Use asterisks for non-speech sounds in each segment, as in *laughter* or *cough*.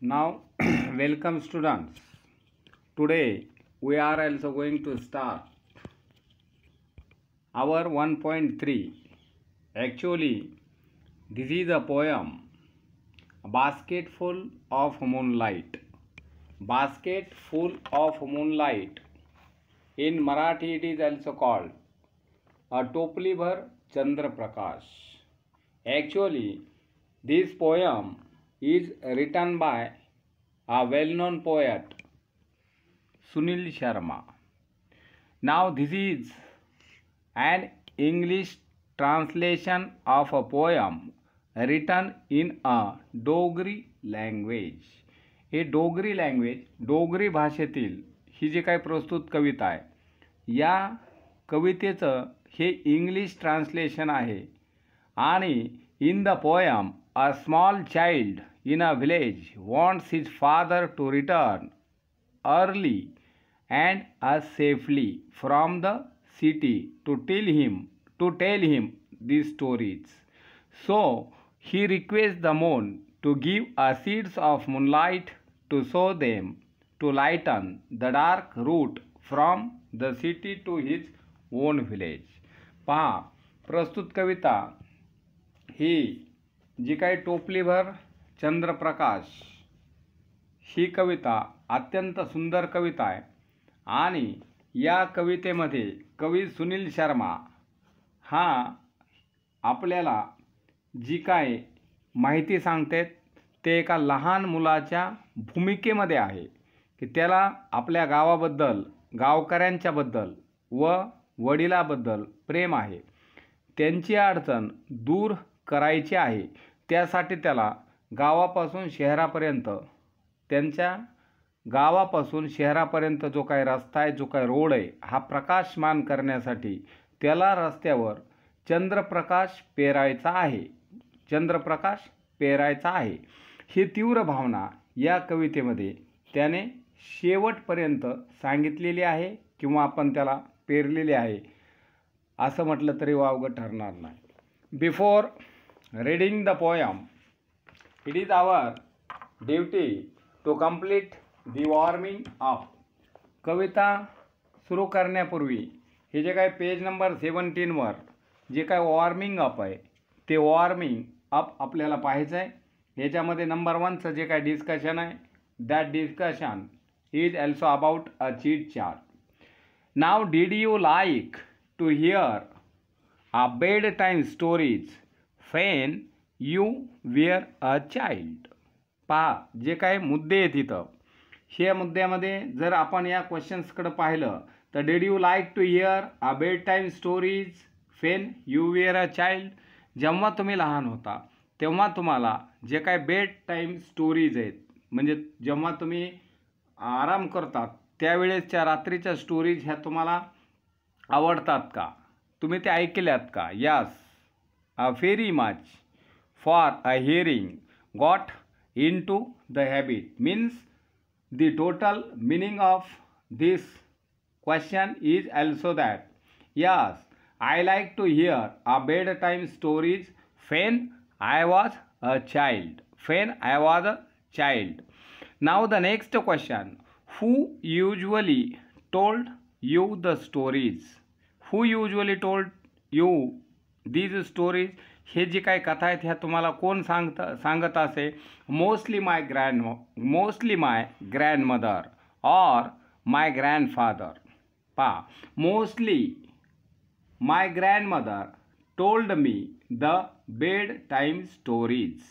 Now, *clears throat* welcome students. Today, we are also going to start our 1.3. Actually, this is a poem, Basket Full of Moonlight. Basket Full of Moonlight. In Marathi, it is also called A Toplivar Chandra Prakash. Actually, this poem is written by a well known poet Sunil Sharma now this is an English translation of a poem written in a Dogri language हे Dogri language Dogri भाषेतील ही जी काही प्रस्तुत कविता आहे या कवितेचं हे English translation आहे आणि in the poem a small child in a village wants his father to return early and as safely from the city to tell him to tell him these stories. So he requests the moon to give a seeds of moonlight to show them to lighten the dark route from the city to his own village. पहा प्रस्तुत कविता ही जी काही भर चंद्रप्रकाश ही कविता अत्यंत सुंदर कविता आहे आणि या कवितेमध्ये कवी सुनील शर्मा हा आपल्याला जी काय माहिती सांगतात ते एका लहान मुलाच्या भूमिकेमध्ये आहे की त्याला आपल्या गावाबद्दल गावकऱ्यांच्याबद्दल व वडिलाबद्दल प्रेम आहे त्यांची अडचण दूर करायची आहे त्यासाठी त्याला गावापासून शहरापर्यंत त्यांच्या गावापासून शहरापर्यंत जो काही रस्ता आहे जो काही रोड आहे हा प्रकाशमान करण्यासाठी त्याला रस्त्यावर चंद्रप्रकाश पेरायचा आहे चंद्रप्रकाश पेरायचा आहे ही तीव्र भावना या कवितेमध्ये त्याने शेवटपर्यंत सांगितलेली आहे किंवा आपण त्याला पेरलेले आहे असं म्हटलं तरी वावगं ठरणार नाही before reading the poem it is our duty to complete the warming of कविता सुरू करण्यापूर्वी हे जे काय पेज नंबर सेवन्टीनवर जे काय वॉर्मिंग अप आहे ते वॉर्मिंग अप आपल्याला पाहायचं आहे याच्यामध्ये नंबर वनचं जे काय डिस्कशन आहे that discussion is also about a cheat chart now did you like to hear a bedtime stories when you were a child पहा जे काय मुद्दे आहेत इथं हे मुद्द्यामध्ये जर आपण या क्वेश्चन्सकडं पाहिलं तर did you like to hear a bedtime stories when you were a child जेव्हा तुम्ही लहान होता तेव्हा तुम्हाला जे काय बेड टाईम स्टोरीज आहेत म्हणजे जेव्हा तुम्ही आराम करतात त्यावेळेसच्या रात्रीच्या स्टोरीज ह्या तुम्हाला आवडतात का तुम्ही ते ऐकल्यात का यास अ फेरी माच for a hearing got into the habit means the total meaning of this question is also that yes I like to hear a bedtime stories when I was a child when I was a child now the next question who usually told you the stories who usually told you these stories हे जी का कथा है ह्या तुम्हारा को संगत आए mostly my grand mostly my mother और माय फादर पा mostly my mother told me the bedtime stories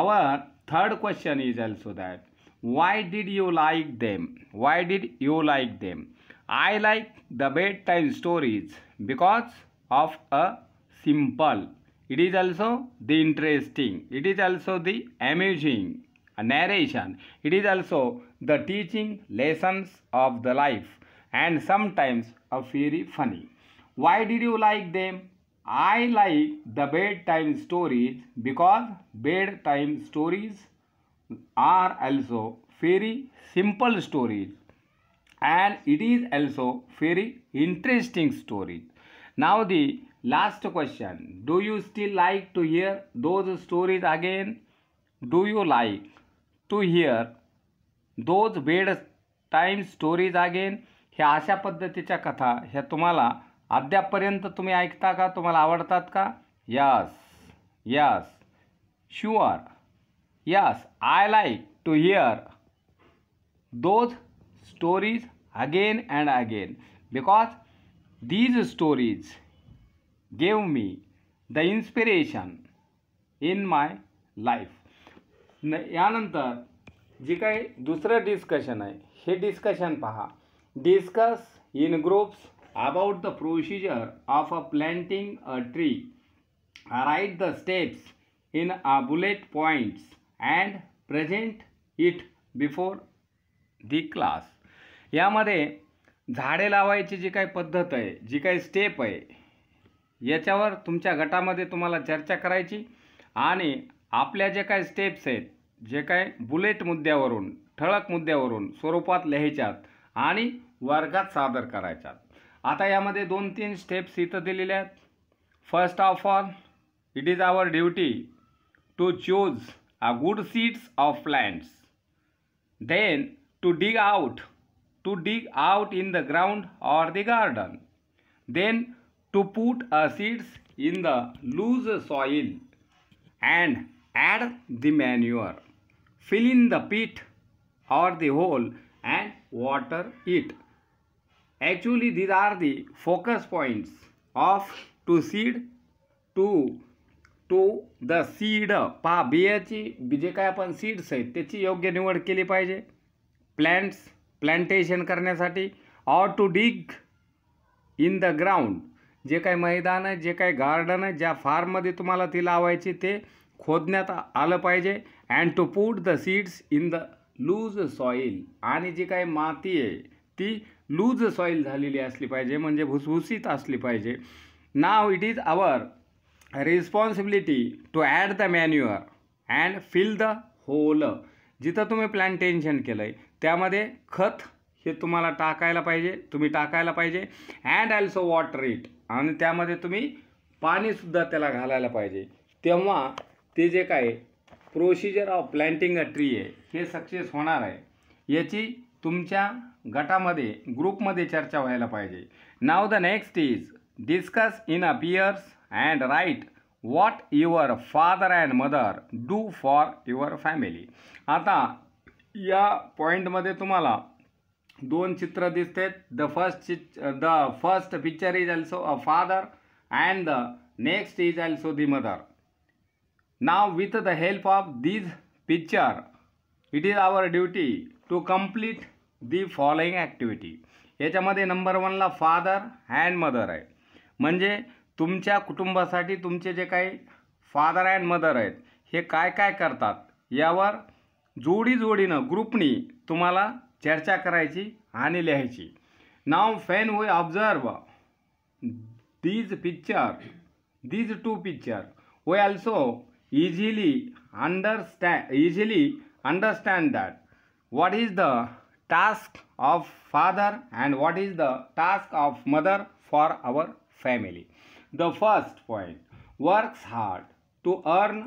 our third question is also that why did you like them why did you like them I like the bedtime stories because of a simple It is also the interesting. It is also the amusing. A narration. It is also the teaching lessons of the life and sometimes a very funny. Why did you like them? I like the bedtime stories because bedtime stories are also very simple stories and it is also very interesting stories. Now the last question do you still like to hear those stories again do you like to hear those bedtime stories again ह्या अशा पद्धतीच्या कथा ह्या तुम्हाला अद्यापर्यंत तुम्ही ऐकता का तुम्हाला आवडतात का yes yes sure yes I like to hear those stories again and again because these stories gave me the inspiration in my life न यानंतर जी काही दुसरं डिस्कशन आहे हे डिस्कशन पहा discuss in groups about the procedure of a planting a tree write the steps in a bullet points and present it before the class यामध्ये झाडे लावायची जी काही पद्धत आहे जी काही स्टेप आहे याच्यावर तुमच्या गटामध्ये तुम्हाला चर्चा करायची आणि आपल्या जे काय स्टेप्स आहेत जे काय बुलेट मुद्द्यावरून ठळक मुद्द्यावरून स्वरूपात लिहायच्यात आणि वर्गात सादर करायच्यात आता यामध्ये दोन तीन स्टेप्स इथं दिलेल्या आहेत first of all it is our duty to choose a good seeds of plants then to dig out to dig out in the ground or the garden then to put seeds in the loose soil and add the manure. Fill in the pit or the hole and water it. Actually, these are the focus points of to seed to the seed. Seed पहा बियाची जे काय आपण seeds आहेत त्याची योग्य निवड केली Plants, plantation प्लॅन्टेशन करण्यासाठी or to dig in the ground. जे काही मैदान आहे जे काही गार्डन आहे ज्या फार्ममध्ये तुम्हाला ती लावायची ते खोदण्यात आलं पाहिजे and to put the seeds in the loose soil आणि जी काही माती आहे ती लूज सॉईल झालेली असली पाहिजे म्हणजे भुसभुसीत असली पाहिजे now it is our responsibility to add the manure and fill the hole जिथं तुम्ही प्लांटेन्शन केलं आहे त्यामध्ये खत हे तुम्हाला टाकायला पाहिजे तुम्ही टाकायला पाहिजे अँड ॲल्सो वॉटर इट आणि त्यामध्ये तुम्ही पाणीसुद्धा त्याला घालायला पाहिजे तेव्हा ते जे काय procedure of planting a tree आहे हे सक्सेस होणार आहे याची तुमच्या गटामध्ये ग्रुपमध्ये चर्चा व्हायला पाहिजे now the next is discuss in a pairs and write what your father and mother do for your family आता या पॉईंटमध्ये तुम्हाला दोन चित्र दिसत आहेत द फर्स्ट चि the first picture is also a father and the next is also the mother now with the help of these picture it is our duty to complete the following activity याच्यामध्ये number वनला father and mother आहे म्हणजे तुमच्या कुटुंबासाठी तुमचे जे काही father and mother आहेत हे काय काय करतात यावर जोडी जोडीनं ग्रुपनी तुम्हाला चर्चा करायची आणि लिहायची now when we observe these picture these two picture we also easily understand easily understand that what is the task of father and what is the task of mother for our family the first point works hard to earn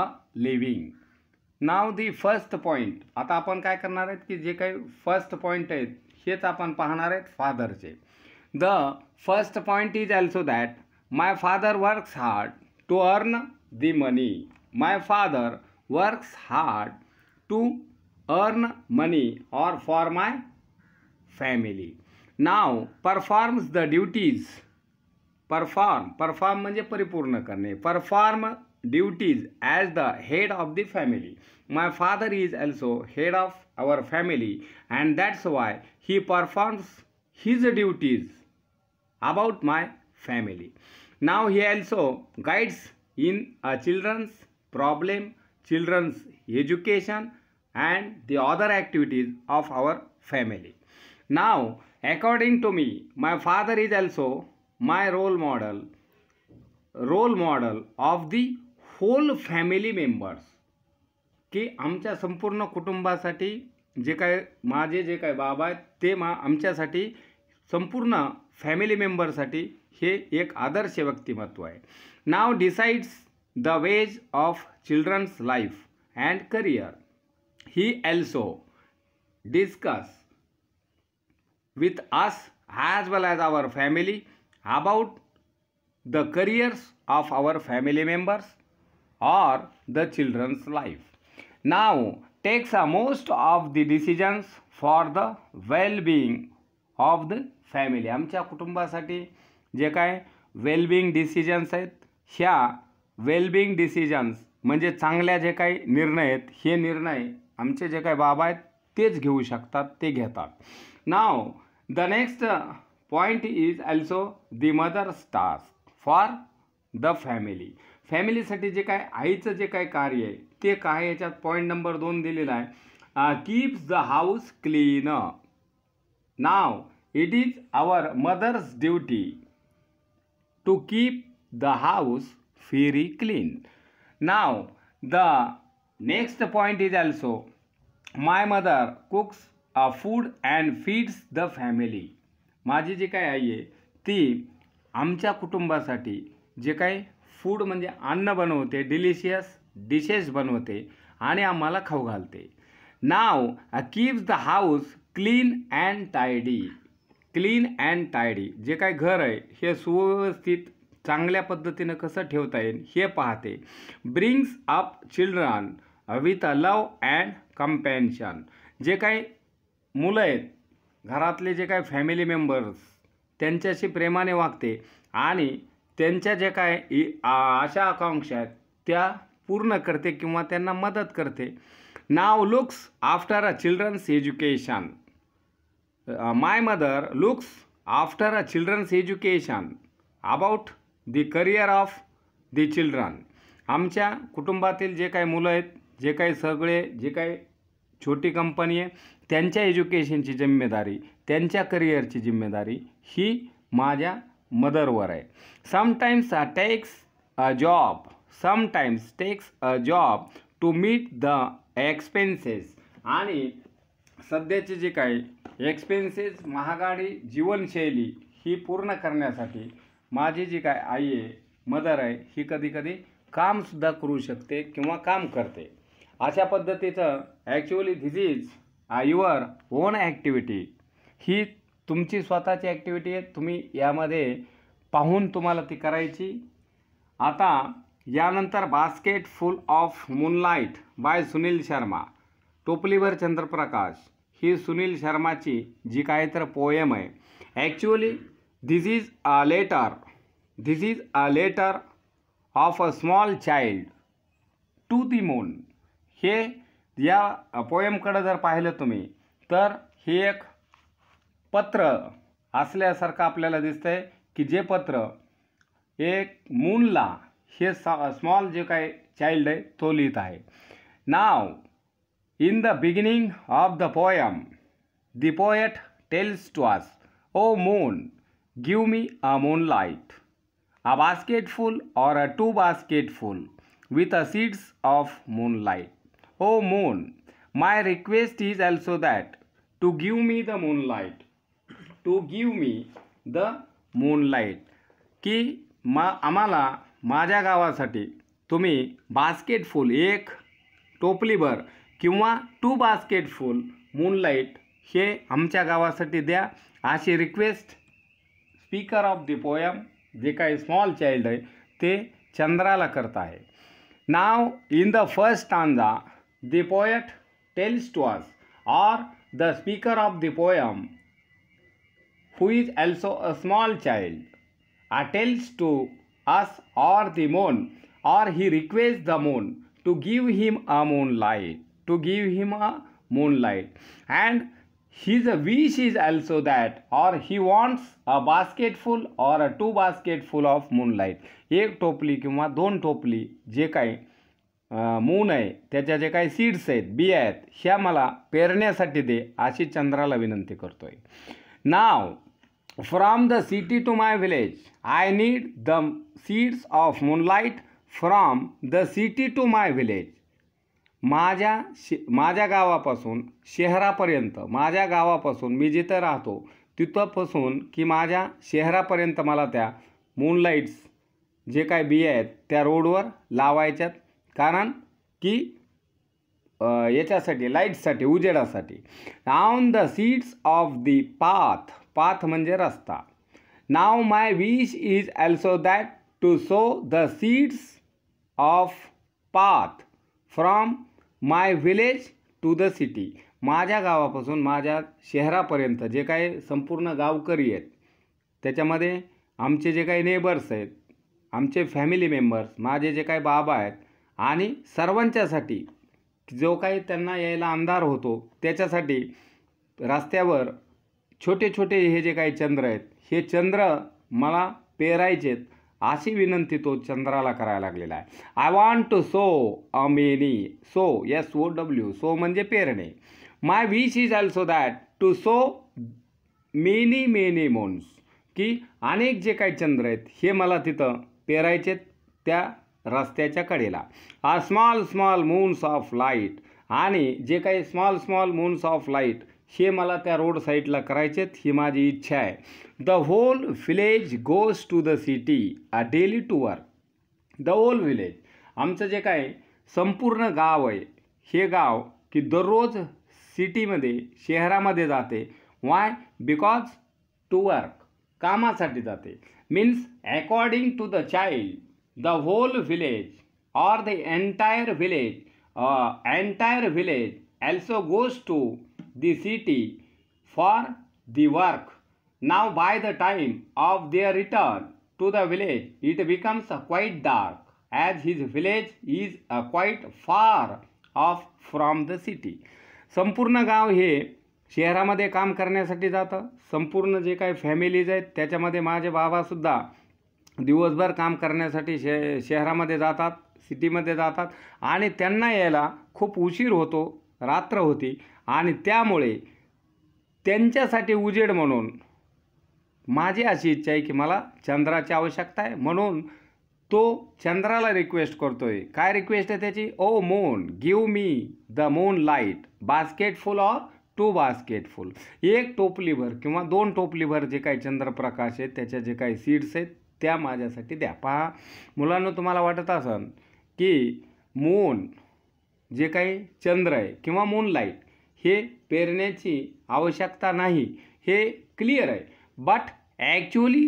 a living now the first point आता आपण काय करणार आहेत की जे काही first point आहेत हेच आपण पाहणार आहेत फादरचे the first point is also that my father works hard to earn the money my father works hard to earn money or for my family now performs the duties perform perform म्हणजे परिपूर्ण करणे perform duties as the head of the family. My father is also head of our family and that's why he performs his duties about my family. Now he also guides in children's problem, children's education and the other activities of our family. Now according to me my father is also my role model role model of the whole family members की आमच्या संपूर्ण कुटुंबासाठी जे काय माझे जे काय बाबा आहेत ते मा आमच्यासाठी संपूर्ण फॅमिली मेंबरसाठी हे एक आदर्श व्यक्तिमत्व आहे now decides the ways of children's life and career he also discuss with us as well as our family about the careers of our family members or the children's life now takes a most of the decisions for the well-being of the family आमच्या कुटुंबासाठी जे काय wellbeing decisions आहेत ह्या wellbeing decisions म्हणजे चांगल्या जे काही निर्णय आहेत हे निर्णय आमचे जे काही बाबा आहेत तेच घेऊ शकतात ते घेतात now the next point is also the mother task for the family फॅमिलीसाठी जे काय आईचं जे काय कार्य आहे ते काय याच्यात पॉईंट नंबर दोन दिलेला आहे keeps the house clean now it is our mother's duty to keep the house very clean now the next point is also my mother cooks a food and feeds the family माझी जी काय आई आहे ती आमच्या कुटुंबासाठी जे काही food म्हणजे अन्न बनवते डिलिशियस डिशेस बनवते आणि आम्हाला खाऊ घालते now keeps the house clean and tidy clean and tidy जे काय घर आहे हे सुव्यवस्थित चांगल्या पद्धतीनं कसं ठेवता येईल हे पाहते brings up children with a love and compassion जे काही मुलं आहेत घरातले जे काही फॅमिली मेंबर्स त्यांच्याशी प्रेमाने वागते आणि त्यांच्या ज्या काय अशा आकांक्षा आहेत त्या पूर्ण करते किंवा त्यांना मदत करते now looks after a children's education my mother looks after a children's education about the career of the children आमच्या कुटुंबातील जे काही मुलं आहेत जे काही सगळे जे काही छोटी कंपनी आहे त्यांच्या एज्युकेशनची जिम्मेदारी त्यांच्या करिअरची जिम्मेदारी ही माझ्या मदरवर आहे sometimes takes a job sometimes takes a job to meet the expenses आणि सध्याचे जे काही एक्सपेन्सेस महागाडी जीवनशैली ही पूर्ण करण्यासाठी माझी जी काय आई आहे मदर आहे ही कधीकधी कामसुद्धा करू शकते किंवा काम करते अशा पद्धतीचं actually this is your own activity ही तुमची स्वतःची ॲक्टिव्हिटी आहे तुम्ही यामध्ये पाहून तुम्हाला ती करायची आता यानंतर basket full of moonlight by Sunil Sharma टोपलीवर चंद्रप्रकाश ही सुनील शर्माची जी काय तर पोएम आहे actually this is a letter this is a letter of a small child to the moon हे या पोएमकडं जर पाहिलं तुम्ही तर ही एक पत्र असल्यासारखं अपने दिता है कि जे पत्र एक मूनला हे स्मॉल जे का चाइल्ड है तो लिखित है now in the beginning of the poem the poet tells to us O moon give me a moonlight a basket full और a two basket full seeds of moonlight O moon my request is also that to give me the moonlight to give me the moonlight की मा आम्हाला माझ्या गावासाठी तुम्ही basket full एक टोपलीभर किंवा टू बास्केट फुल मूनलाईट हे आमच्या गावासाठी द्या अशी request speaker of the poem जे काही स्मॉल चाइल्ड आहे ते चंद्राला करत आहे now in the first stanza the poet tells to us or the speaker of the poem who is also a small child, attends to us or the moon, or he requests the moon to give him a moonlight, to give him a moonlight. And his wish is also that, or he wants a basketful or a two basketful of moonlight. एक टोपली किंवा दोन टोपली जे काही moon आहे त्याच्या जे काही सीड्स आहेत बिया आहेत ह्या मला पेरण्यासाठी दे अशी चंद्राला विनंती करतोय now from the city to my village I need the seeds of moonlight from the city to my village माझ्या शे माझ्या गावापासून शहरापर्यंत माझ्या गावापासून मी जिथं राहतो तिथंपासून की माझ्या शहरापर्यंत मला त्या मूनलाईट्स जे काय बिया आहेत त्या रोडवर लावायच्यात कारण की याच्यासाठी लाईट्ससाठी उजेडासाठी on the seeds of the path path म्हणजे रस्ता now my wish is also that to sow the seeds of path from my village to the city माझ्या गावापासून माझ्या शहरापर्यंत जे काही संपूर्ण गावकरी आहेत त्याच्यामध्ये आमचे जे काही नेबर्स आहेत आमचे फॅमिली मेंबर्स माझे जे काही बाबा आहेत आणि सर्वांच्यासाठी जो काही त्यांना यायला अंधार होतो त्याच्यासाठी रस्त्यावर छोटे छोटे हे जे काही चंद्र आहेत हे चंद्र मला पेरायचेत अशी विनंती तो चंद्राला करायला लागलेला आहे I want to sow a many sow S O W sow म्हणजे पेरणे my wish is also that to sow many many moons की अनेक जे काही चंद्र आहेत हे मला तिथं पेरायचे त्या रस्त्याच्या कडेला a small small moons of light आणि जे काही small small moons of light हे मला त्या रोड साईडला करायचेत ही माझी इच्छा आहे the whole village goes to the city a daily to work the whole village आमचं जे काय संपूर्ण गाव आहे हे गाव की दररोज सिटीमध्ये शहरामध्ये जाते वाय बिकॉज टू वर्क कामासाठी जाते means according to the child the whole village or the entire village entire village also goes to the city for the work now by the time of their return to the village it becomes a quite dark as his village is a quite far off from the city संपूर्ण गाव हे शहरामध्ये काम करण्यासाठी जातं संपूर्ण जे काही फॅमिलीज आहेत त्याच्यामध्ये माझे बाबासुद्धा दिवसभर काम करण्यासाठी शे शहरामध्ये जातात सिटीमध्ये जातात आणि त्यांना यायला खूप उशीर होतो रात्र होती आणि त्यामुळे त्यांच्यासाठी उजेड म्हणून माझी अशी इच्छा आहे की मला चंद्राची आवश्यकता आहे म्हणून तो चंद्राला रिक्वेस्ट करतो आहे काय रिक्वेस्ट आहे त्याची O moon give me the moonlight basket full or two basket full एक टोपलीभर किंवा दोन टोपलीभर जे काही चंद्रप्रकाश आहेत त्याच्या जे काही सीड्स आहेत त्या माझ्यासाठी द्या पहा मुलांना तुम्हाला वाटत असन की मून जे काही चंद्र आहे किंवा मून लाईट हे पेरण्याची आवश्यकता नाही हे क्लिअर आहे but actually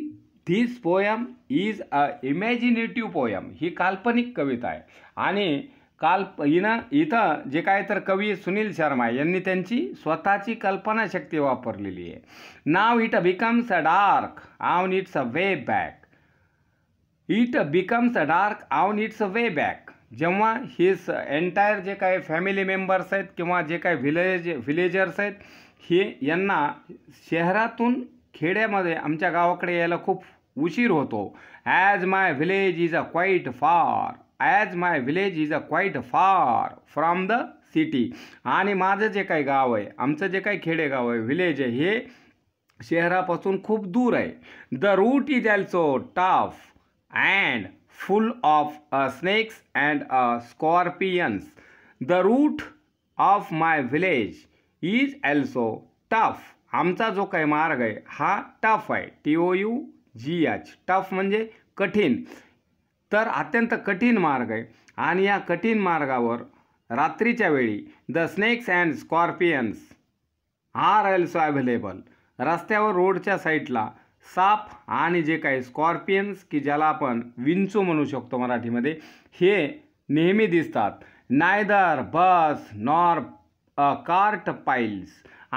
this poem is a imaginative poem ही काल्पनिक कविता आहे आणि काल्प हिनं इथं जे काय तर कवी सुनील शर्मा यांनी त्यांची स्वतःची कल्पनाशक्ती वापरलेली आहे now it becomes a dark on its a way back it becomes a dark on its a way back जेव्हा हे स एन्टायर जे काही फॅमिली मेंबर्स आहेत किंवा जे काही व्हिलेज विलेजर्स आहेत हे यांना शहरातून खेड्यामध्ये आमच्या गावाकडे यायला खूप उशीर होतो as my village is a quite far as my village is a quite far from the city आणि माझं जे काही गाव आहे आमचं जे काही खेडेगाव आहे व्हिलेज आहे हे शहरापासून खूप दूर आहे the route is also tough and full of uh, snakes and uh, scorpions. The root of my village is also tough. आमचा जो काही मार्ग आहे हा टफ आहे T O U G H tough म्हणजे कठीण तर अत्यंत कठीण मार्ग आहे आणि या कठीण मार्गावर रात्रीच्या वेळी the snakes and scorpions are also available रस्त्यावर रोडच्या साईडला साप आणि जे काही स्कॉर्पियन्स की ज्याला आपण विंचू म्हणू शकतो मराठीमध्ये हे नेहमी दिसतात neither bus nor cart plies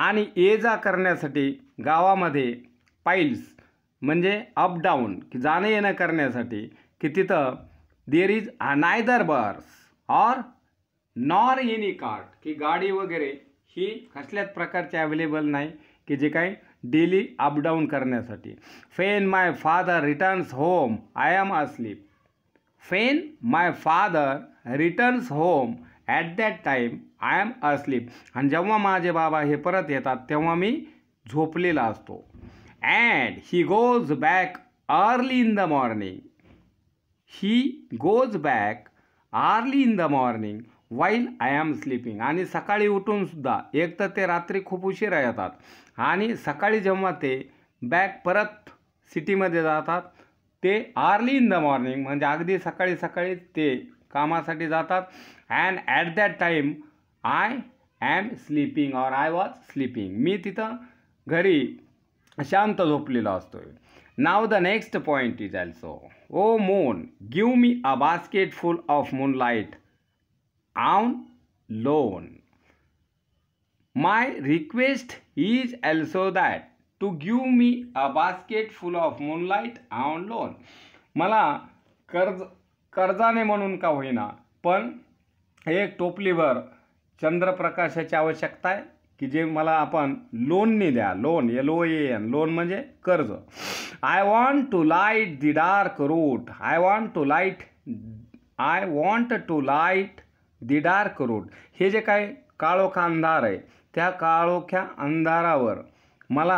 आणि ये जा करण्यासाठी गावामध्ये पाईल्स म्हणजे अप डाऊन की जाणं येणं करण्यासाठी की तिथं there is a neither bus or nor any cart की गाडी वगैरे ही कसल्याच प्रकारची अवेलेबल नाही की जे काही डेली अपडाऊन करण्यासाठी when my father returns home I am asleep when my father returns home at that time I am asleep आणि जेव्हा माझे बाबा हे परत येतात तेव्हा मी झोपलेला असतो and he goes back early in the morning he goes back early in the morning while I am sleeping आणि सकाळी उठूनसुद्धा एक तर ते रात्री खूप उशीरा येतात आणि सकाळी जेव्हा ते बॅग परत सिटीमध्ये जातात ते अर्ली इन द मॉर्निंग म्हणजे अगदी सकाळी सकाळी ते कामासाठी जातात and at that time I am sleeping और आय वॉज स्लीपिंग मी तिथं घरी शांत झोपलेलो असतो now the next point is also O moon give me a basket full of moon light on loan my request is also that to give me a basket full of moonlight on loan मला कर्ज कर्जाने म्हणून का होईना पण एक टोपलीवर चंद्रप्रकाशाची आवश्यकता आहे की जे मला आपण लोननी द्या loan L O N loan म्हणजे कर्ज I want to light the dark route I want to light I want to light the dark route हे जे काय काळो अंधार आहे त्या काळोख्या अंधारावर मला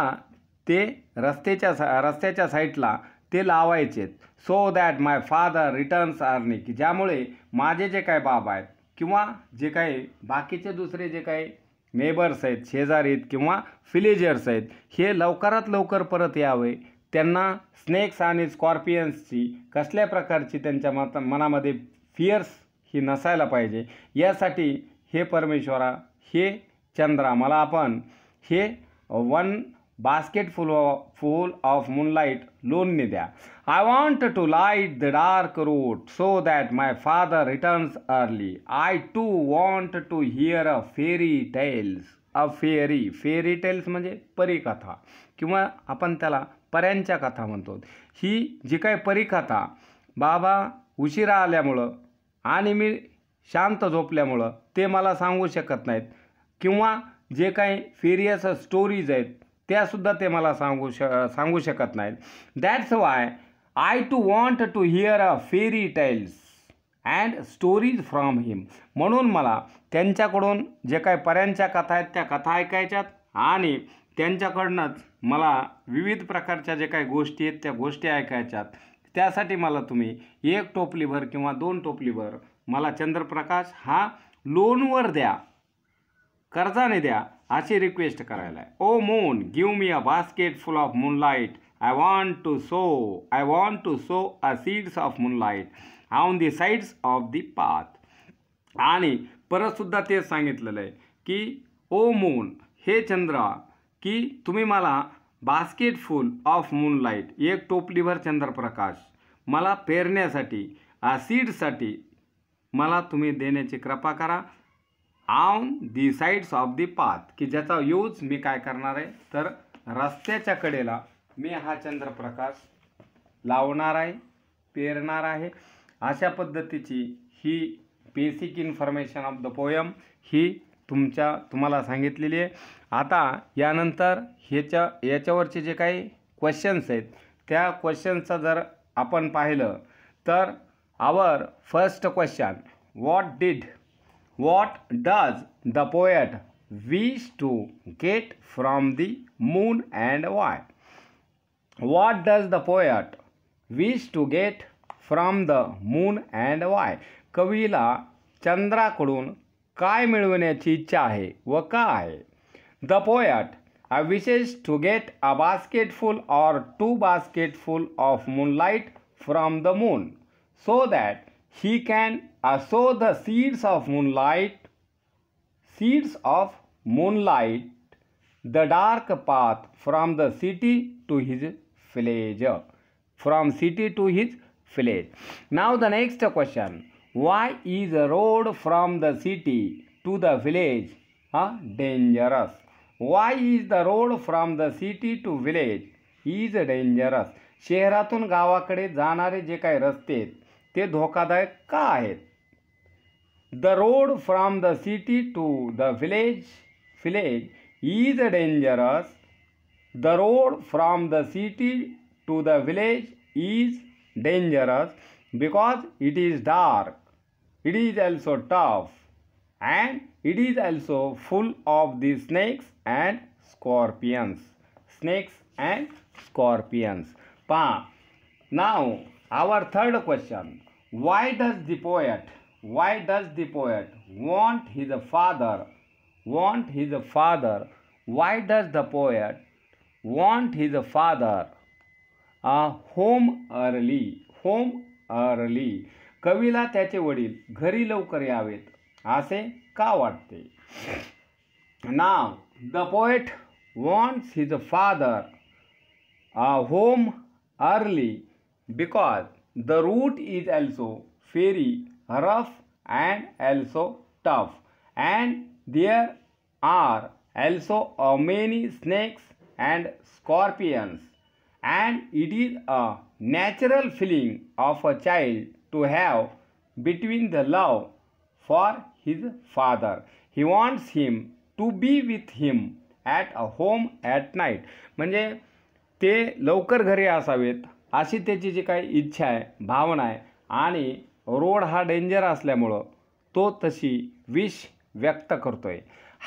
ते रस्त्याच्या सा रस्त्याच्या साईडला ते लावायचेत so that my father returns आर्निक ज्यामुळे माझे जे काय बाब आहेत किंवा जे काही बाकीचे दुसरे जे काही नेबर्स आहेत शेजारीत किंवा फिलेजर्स आहेत हे लवकरात लवकर परत यावे त्यांना स्नेक्स आणि स्कॉर्पियन्सची कसल्या प्रकारची त्यांच्या मत मनामध्ये फियर्स ही नसायला पाहिजे यासाठी हे परमेश्वरा हे चंद्रा मला आपण हे one basket full of full of moonlight लोनने द्या I want to light the dark road so that my father returns early I too want to hear a fairy tales a fairy fairy tales म्हणजे परीकथा किंवा आपण त्याला पर्यांच्या कथा म्हणतो ही जी काय परिकथा बाबा उशिरा आल्यामुळं आणि मी शांत झोपल्यामुळं ते मला सांगू शकत नाहीत किंवा जे काही फेरियस स्टोरीज आहेत त्यासुद्धा ते मला सांगू श सांगू शकत नाहीत that's why I too want to hear a fairy tales and stories from him म्हणून मला त्यांच्याकडून जे काही पर्यांच्या कथा आहेत त्या कथा ऐकायच्यात आणि त्यांच्याकडनंच मला विविध प्रकारच्या जे काही गोष्टी आहेत त्या गोष्टी ऐकायच्यात त्यासाठी मला तुम्ही एक टोपलीभर किंवा दोन टोपलीभर मला चंद्रप्रकाश हा लोनवर द्या कर्जाने द्या अशी रिक्वेस्ट करायला आहे O moon give me a basket full of moonlight I want to sow I want to sow a seeds of moonlight on the sides of the path आणि परतसुद्धा तेच सांगितलेलं आहे की ओ मून हे चंद्र की तुम्ही मला बास्केट फुल ऑफ मूनलाईट एक टोपलीभर चंद्रप्रकाश मला पेरण्यासाठी सीडसाठी मला तुम्ही देण्याची कृपा करा on the sides of the path की ज्याचा यूज मी काय करणार आहे तर रस्त्याच्या कडेला मी हा चंद्रप्रकाश लावणार आहे पेरणार आहे अशा पद्धतीची ही basic information of the poem ही तुमच्या तुम्हाला सांगितलेली आहे आता यानंतर ह्याच्या याच्यावरचे जे काही क्वेश्चन्स आहेत त्या क्वेश्चनचं जर आपण पाहिलं तर our first question what did What does the poet wish to get from the moon and why? What does the poet wish to get from the moon and why? Kavila Chandra Kudun Kai Milvane Chichahe Vakahe. The poet wishes to get a basketful or two basketful of moonlight from the moon so that he can sow the seeds of moonlight, seeds of moonlight, the dark path from the city to his village. From city to his village. Now the next question. Why is a road from the city to the village a dangerous? Why is the road from the city to village is dangerous? शहरातून गावाकडे जाणारे जे काही रस्ते आहेत ते धोकादायक का आहेत the road from the city to the village village is dangerous the road from the city to the village is dangerous because it is dark it is also tough and it is also full of the snakes and scorpions snakes and scorpions pa now our third question why does the poet why does the poet want his a father want his a father why does the poet want his a father a home early home early कवीला त्याचे वडील घरी लवकर यावेत असे का वाटते now the poet want his a father a home early because the root is also very rough and also tough and there are also many snakes and scorpions and it is a natural feeling of a child to have between the love for his father. He wants him to be with him at home at night. Night म्हणजे ते लवकर घरी असावेत अशी त्याची जी काही इच्छा आहे भावना आहे आणि रोड हा डेंजर असल्यामुळं तो तशी विश व्यक्त करतो आहे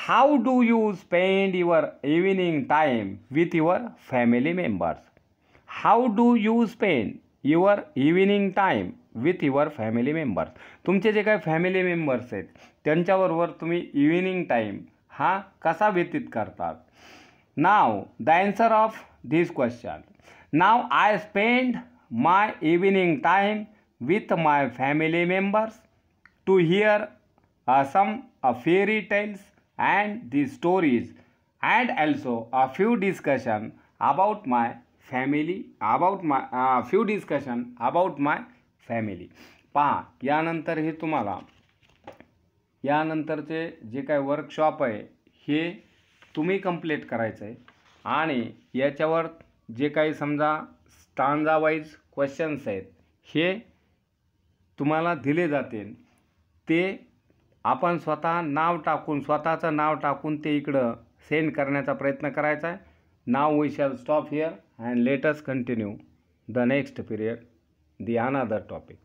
how do you spend your evening time with your family members how do you spend your evening time with your family members तुमचे जे काही फॅमिली मेंबर्स आहेत त्यांच्याबरोबर तुम्ही इव्हिनिंग टाईम हा कसा व्यतीत करतात now the answer of this question now I spend my evening time with my family members to hear a some a tales tales the stories stories and a few few discussion my family about my few discussion about my family पहा यानंतर हे तुम्हाला यानंतरचे जे काय workshop आहे हे तुम्ही complete करायचं आहे आणि याच्यावर जे काही समजा स्टांजावाईज क्वेश्चन्स आहेत हे तुम्हाला दिले जाते ते आपण स्वतः नाव टाकून स्वतःचं नाव टाकून ते इकडं सेंड करण्याचा प्रयत्न करायचा आहे now we shall stop here and let's continue the next period the another topic